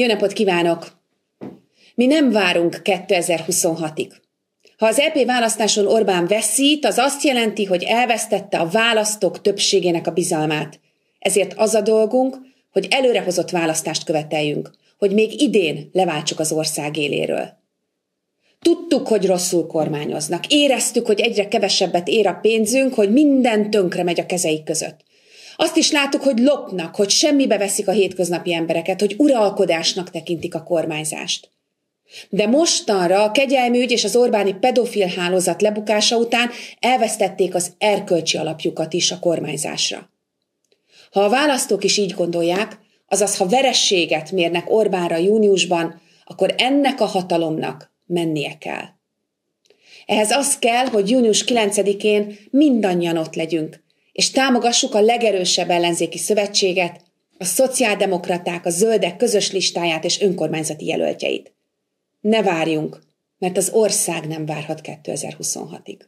Jó napot kívánok! Mi nem várunk 2026-ig. Ha az EP választáson Orbán veszít, az azt jelenti, hogy elvesztette a választók többségének a bizalmát. Ezért az a dolgunk, hogy előrehozott választást követeljünk, hogy még idén leváltsuk az ország éléről. Tudtuk, hogy rosszul kormányoznak. Éreztük, hogy egyre kevesebbet ér a pénzünk, hogy minden tönkre megy a kezeik között. Azt is látjuk, hogy lopnak, hogy semmibe veszik a hétköznapi embereket, hogy uralkodásnak tekintik a kormányzást. De mostanra a ügy és az Orbáni pedofil hálózat lebukása után elvesztették az erkölcsi alapjukat is a kormányzásra. Ha a választók is így gondolják, azaz ha verességet mérnek Orbánra júniusban, akkor ennek a hatalomnak mennie kell. Ehhez az kell, hogy június 9-én mindannyian ott legyünk, és támogassuk a legerősebb ellenzéki szövetséget, a szociáldemokraták, a zöldek közös listáját és önkormányzati jelöltjeit. Ne várjunk, mert az ország nem várhat 2026-ig.